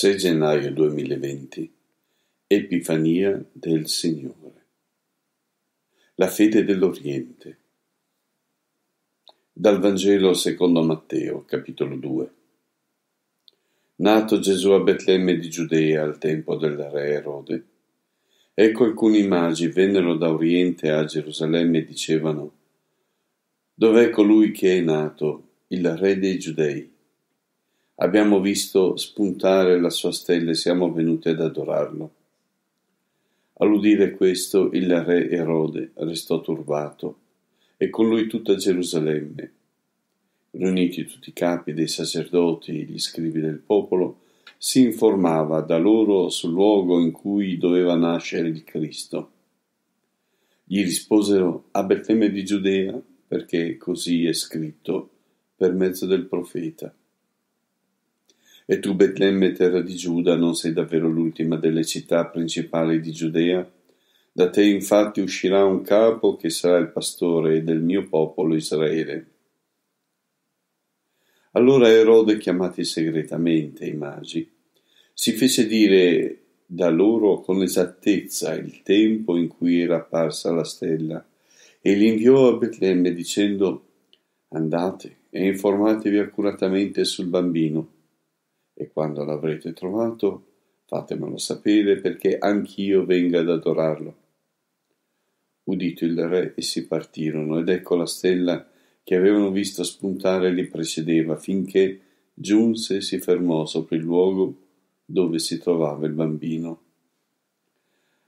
6 gennaio 2020 Epifania del Signore La fede dell'Oriente Dal Vangelo secondo Matteo, capitolo 2 Nato Gesù a Betlemme di Giudea al tempo del re Erode, ecco alcuni magi vennero da Oriente a Gerusalemme e dicevano Dov'è colui che è nato, il re dei Giudei? abbiamo visto spuntare la sua stella e siamo venuti ad adorarlo. All'udire questo il re Erode restò turbato e con lui tutta Gerusalemme. Riuniti tutti i capi dei sacerdoti e gli scrivi del popolo, si informava da loro sul luogo in cui doveva nascere il Cristo. Gli risposero a Betlemme di Giudea, perché così è scritto per mezzo del profeta. E tu, Betlemme, terra di Giuda, non sei davvero l'ultima delle città principali di Giudea? Da te infatti uscirà un capo che sarà il pastore del mio popolo Israele. Allora Erode, chiamati segretamente i magi, si fece dire da loro con esattezza il tempo in cui era apparsa la stella e li inviò a Betlemme dicendo Andate e informatevi accuratamente sul bambino e quando l'avrete trovato fatemelo sapere perché anch'io venga ad adorarlo. Udito il re essi partirono ed ecco la stella che avevano visto spuntare li precedeva finché giunse e si fermò sopra il luogo dove si trovava il bambino.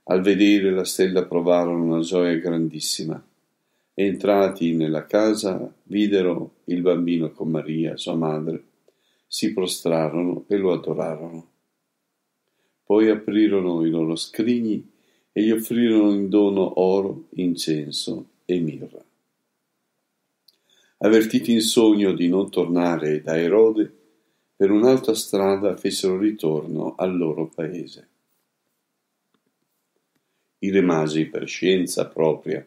Al vedere la stella provarono una gioia grandissima. Entrati nella casa, videro il bambino con Maria, sua madre, si prostrarono e lo adorarono. Poi aprirono i loro scrigni e gli offrirono in dono oro, incenso e mirra. Avvertiti in sogno di non tornare da Erode, per un'altra strada fecero ritorno al loro paese. I remasi, per scienza propria,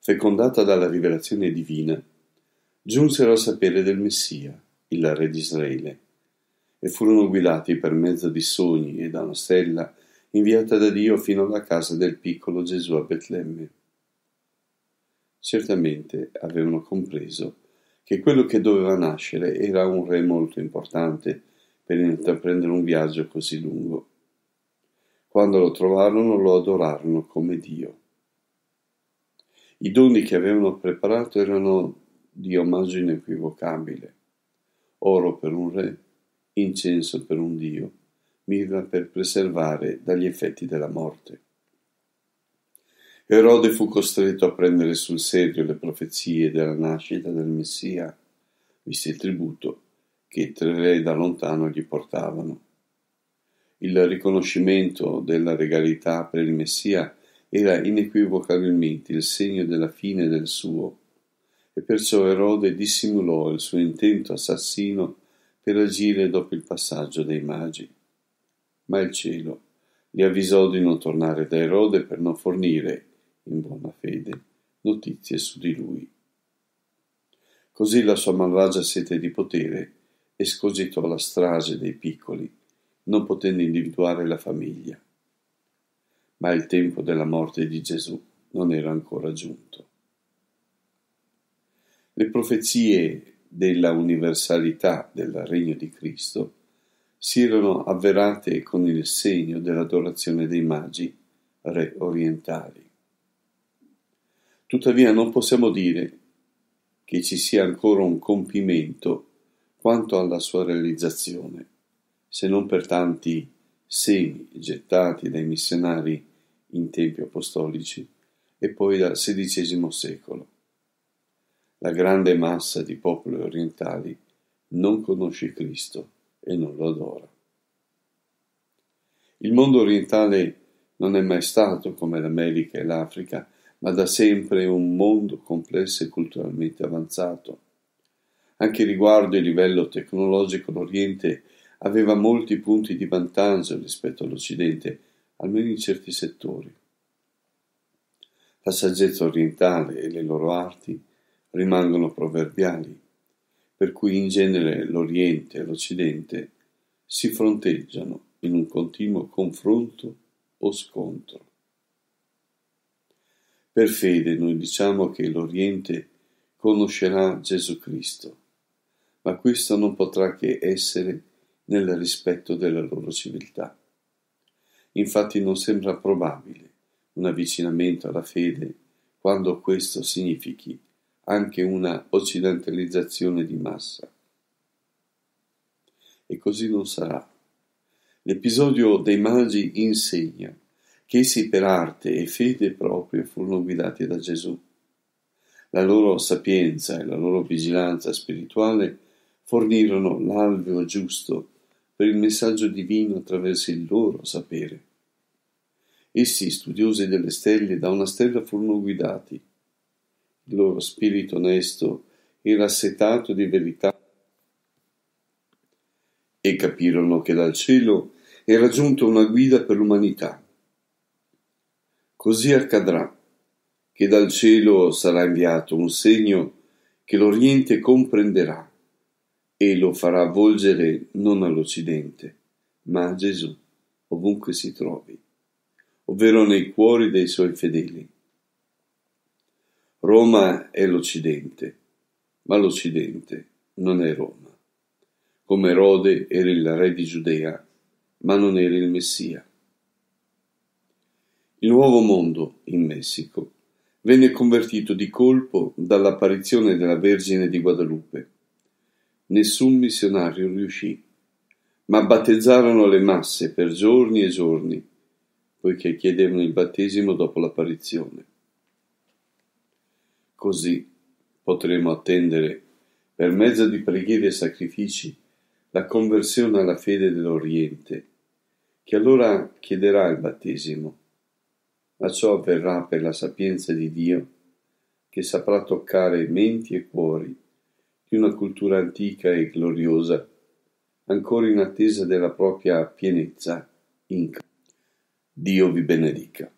fecondata dalla rivelazione divina, giunsero a sapere del Messia il re di Israele, e furono guidati per mezzo di sogni e da una stella inviata da Dio fino alla casa del piccolo Gesù a Betlemme. Certamente avevano compreso che quello che doveva nascere era un re molto importante per intraprendere un viaggio così lungo. Quando lo trovarono lo adorarono come Dio. I doni che avevano preparato erano di omaggio inequivocabile oro per un re, incenso per un dio, mirra per preservare dagli effetti della morte. Erode fu costretto a prendere sul serio le profezie della nascita del Messia, visto il tributo che tre re da lontano gli portavano. Il riconoscimento della regalità per il Messia era inequivocabilmente il segno della fine del suo e perciò Erode dissimulò il suo intento assassino per agire dopo il passaggio dei magi. Ma il cielo li avvisò di non tornare da Erode per non fornire, in buona fede, notizie su di lui. Così la sua malvagia sete di potere escogitò la strage dei piccoli, non potendo individuare la famiglia. Ma il tempo della morte di Gesù non era ancora giunto. Le profezie della universalità del regno di Cristo si erano avverate con il segno dell'adorazione dei magi re orientali. Tuttavia non possiamo dire che ci sia ancora un compimento quanto alla sua realizzazione, se non per tanti semi gettati dai missionari in tempi apostolici e poi dal XVI secolo. La grande massa di popoli orientali non conosce Cristo e non lo adora. Il mondo orientale non è mai stato, come l'America e l'Africa, ma da sempre un mondo complesso e culturalmente avanzato. Anche riguardo il livello tecnologico l'Oriente aveva molti punti di vantaggio rispetto all'Occidente, almeno in certi settori. La saggezza orientale e le loro arti rimangono proverbiali, per cui in genere l'Oriente e l'Occidente si fronteggiano in un continuo confronto o scontro. Per fede noi diciamo che l'Oriente conoscerà Gesù Cristo, ma questo non potrà che essere nel rispetto della loro civiltà. Infatti non sembra probabile un avvicinamento alla fede quando questo significhi anche una occidentalizzazione di massa. E così non sarà. L'episodio dei magi insegna che essi per arte e fede propria furono guidati da Gesù. La loro sapienza e la loro vigilanza spirituale fornirono l'alveo giusto per il messaggio divino attraverso il loro sapere. Essi, studiosi delle stelle, da una stella furono guidati il loro spirito onesto era assetato di verità e capirono che dal cielo era giunta una guida per l'umanità. Così accadrà che dal cielo sarà inviato un segno che l'Oriente comprenderà e lo farà volgere non all'Occidente, ma a Gesù, ovunque si trovi, ovvero nei cuori dei suoi fedeli. Roma è l'Occidente, ma l'Occidente non è Roma. Come Erode era il re di Giudea, ma non era il Messia. Il nuovo mondo in Messico venne convertito di colpo dall'apparizione della Vergine di Guadalupe. Nessun missionario riuscì, ma battezzarono le masse per giorni e giorni, poiché chiedevano il battesimo dopo l'apparizione. Così potremo attendere, per mezzo di preghiere e sacrifici, la conversione alla fede dell'Oriente, che allora chiederà il battesimo, ma ciò avverrà per la sapienza di Dio, che saprà toccare menti e cuori di una cultura antica e gloriosa, ancora in attesa della propria pienezza in Dio vi benedica.